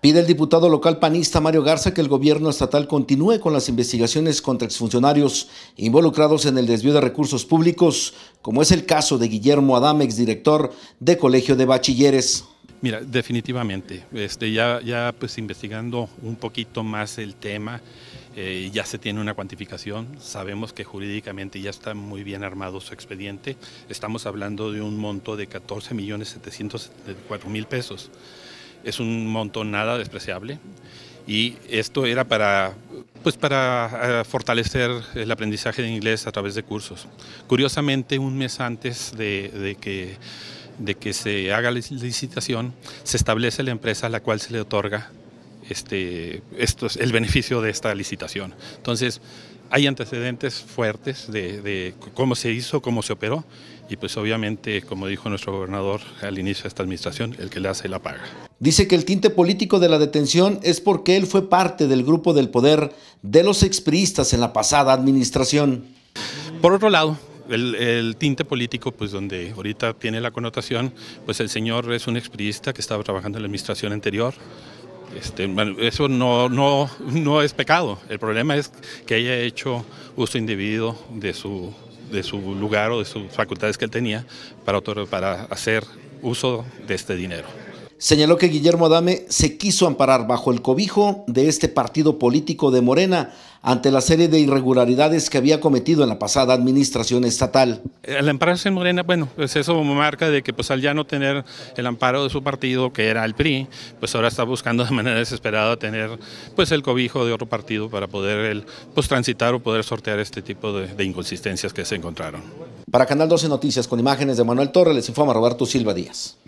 Pide el diputado local panista Mario Garza que el gobierno estatal continúe con las investigaciones contra exfuncionarios involucrados en el desvío de recursos públicos, como es el caso de Guillermo Adamex, director de Colegio de Bachilleres. Mira, definitivamente, este, ya, ya pues investigando un poquito más el tema, eh, ya se tiene una cuantificación, sabemos que jurídicamente ya está muy bien armado su expediente, estamos hablando de un monto de 14 pesos es un montón nada despreciable y esto era para, pues para eh, fortalecer el aprendizaje de inglés a través de cursos. Curiosamente, un mes antes de, de que de que se haga la licitación, se establece la empresa a la cual se le otorga este, esto es el beneficio de esta licitación. Entonces, hay antecedentes fuertes de, cómo se hizo, cómo se operó y pues obviamente, como dijo nuestro gobernador al inicio de esta administración, el que le hace la paga. Dice que el tinte político de la detención es porque él fue parte del grupo del poder de los expriistas en la pasada administración. Por otro lado, el, el, tinte político, pues donde ahorita tiene la connotación, pues el señor es un expriista que estaba trabajando en la administración anterior, este, eso no, es pecado. El problema es que haya hecho uso individuo de su, lugar o de sus facultades que él tenía para hacer uso de este dinero señaló que Guillermo Adame se quiso amparar bajo el cobijo de este partido político de Morena ante la serie de irregularidades que había cometido en la pasada administración estatal. El eh, ampararse en Morena, bueno, pues eso marca de que pues al ya no tener el amparo de su partido, que era el PRI, pues ahora está buscando de manera desesperada tener pues el cobijo de otro partido para poder el, pues transitar o poder sortear este tipo de, de inconsistencias que se encontraron. Para Canal 12 Noticias con imágenes de Manuel Torres les informa Roberto Silva Díaz.